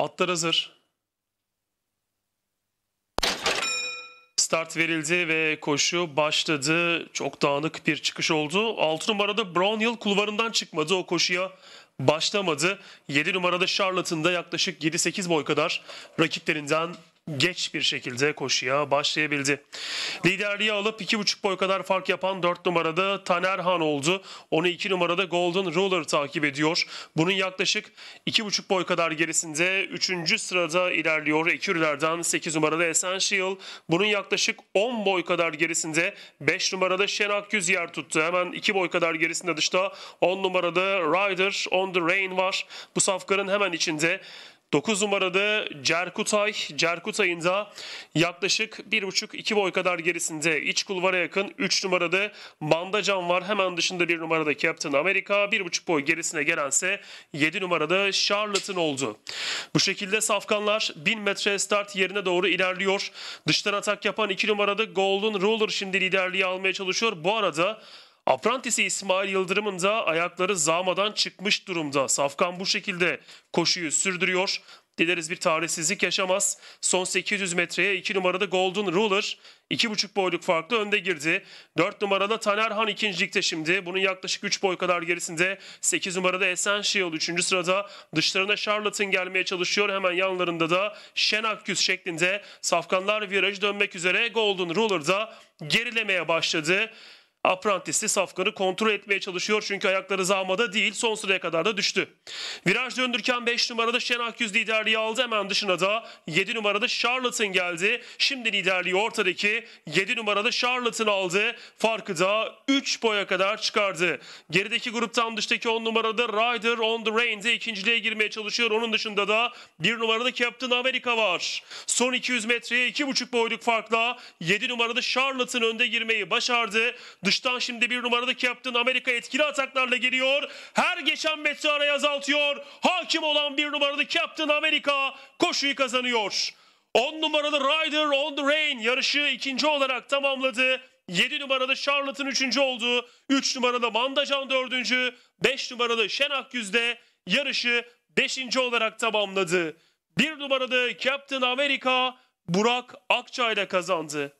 Atlar hazır. Start verildi ve koşu başladı. Çok dağınık bir çıkış oldu. 6 numarada Brownhill kulvarından çıkmadı. O koşuya başlamadı. 7 numarada Charlotte'ın da yaklaşık 7-8 boy kadar rakiplerinden geç bir şekilde koşuya başlayabildi. Liderliği alıp 2,5 boy kadar fark yapan 4 numarada Taner Han oldu. Onu 2 numarada Golden Ruler takip ediyor. Bunun yaklaşık 2,5 boy kadar gerisinde 3. sırada ilerliyor. Ekürlerden 8 numarada Essential. Bunun yaklaşık 10 boy kadar gerisinde 5 numarada Şen Akgüz yer tuttu. Hemen 2 boy kadar gerisinde dışta 10 numarada Rider on the Rain var. Bu safkanın hemen içinde 9 numarada Cerkutay. Cerkutay'ın da yaklaşık 1,5-2 boy kadar gerisinde iç kulvara yakın 3 numarada Bandacan var. Hemen dışında 1 numarada Captain America. 1,5 boy gerisine gelense 7 numarada Charlotte'ın oldu. Bu şekilde safkanlar 1000 metre start yerine doğru ilerliyor. Dıştan atak yapan 2 numarada Golden Ruler şimdi liderliği almaya çalışıyor. Bu arada Aprantisi İsmail Yıldırım'ın da ayakları zamadan çıkmış durumda. Safkan bu şekilde koşuyu sürdürüyor. Dileriz bir tarihsizlik yaşamaz. Son 800 metreye 2 numarada Golden Ruler 2,5 boyluk farklı önde girdi. 4 numarada Taner Han ikincilikte şimdi. Bunun yaklaşık 3 boy kadar gerisinde. 8 numarada Essential 3. sırada. Dışlarına Charlotte'ın gelmeye çalışıyor. Hemen yanlarında da Şen Akgüz şeklinde. Safkanlar viraj dönmek üzere Golden Ruler gerilemeye başladı. Apprentice'li Safkarı kontrol etmeye çalışıyor çünkü ayakları zamada değil son sıraya kadar da düştü. Viraj döndürken 5 numarada Şen Akyüz liderliği aldı hemen dışına da 7 numarada Charlotte'ın geldi. Şimdi liderliği ortadaki 7 numarada Charlotte'ın aldı. Farkı da 3 boya kadar çıkardı. Gerideki gruptan dıştaki 10 numarada Rider on the Rain'de ikinciliğe girmeye çalışıyor. Onun dışında da 1 numarada Captain America var. Son 200 metreye 2,5 boyluk farkla 7 numarada Charlotte'ın önde girmeyi başardı. Dıştan şimdi bir numaradaki yaptığın Amerika etkili ataklarla geliyor. Her geçen metre arayı azaltıyor. Hakim olan bir numaradaki yaptığın Amerika koşuyu kazanıyor. 10 numaralı Rider on the Rain yarışı ikinci olarak tamamladı. 7 numaralı Charlotte'ın üçüncü oldu. 3 numaralı Mandacan dördüncü. 5 numaralı Şen yüzde yarışı beşinci olarak tamamladı. 1 numaralı Captain America Burak Akça ile kazandı.